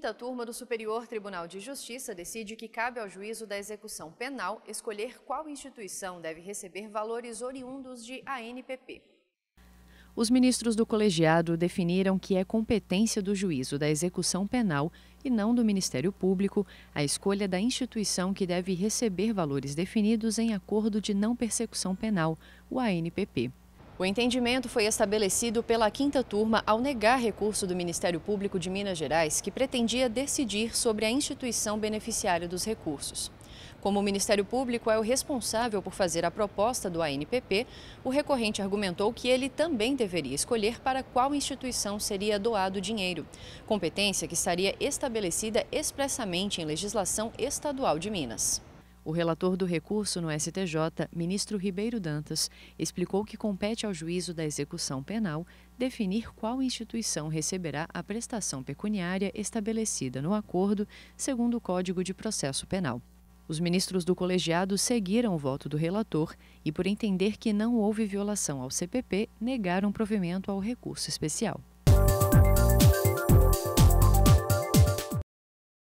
Quinta turma do Superior Tribunal de Justiça decide que cabe ao juízo da execução penal escolher qual instituição deve receber valores oriundos de ANPP. Os ministros do colegiado definiram que é competência do juízo da execução penal e não do Ministério Público a escolha da instituição que deve receber valores definidos em acordo de não persecução penal, o ANPP. O entendimento foi estabelecido pela quinta turma ao negar recurso do Ministério Público de Minas Gerais, que pretendia decidir sobre a instituição beneficiária dos recursos. Como o Ministério Público é o responsável por fazer a proposta do ANPP, o recorrente argumentou que ele também deveria escolher para qual instituição seria doado o dinheiro, competência que estaria estabelecida expressamente em legislação estadual de Minas. O relator do recurso no STJ, ministro Ribeiro Dantas, explicou que compete ao juízo da execução penal definir qual instituição receberá a prestação pecuniária estabelecida no acordo, segundo o Código de Processo Penal. Os ministros do colegiado seguiram o voto do relator e, por entender que não houve violação ao CPP, negaram provimento ao recurso especial.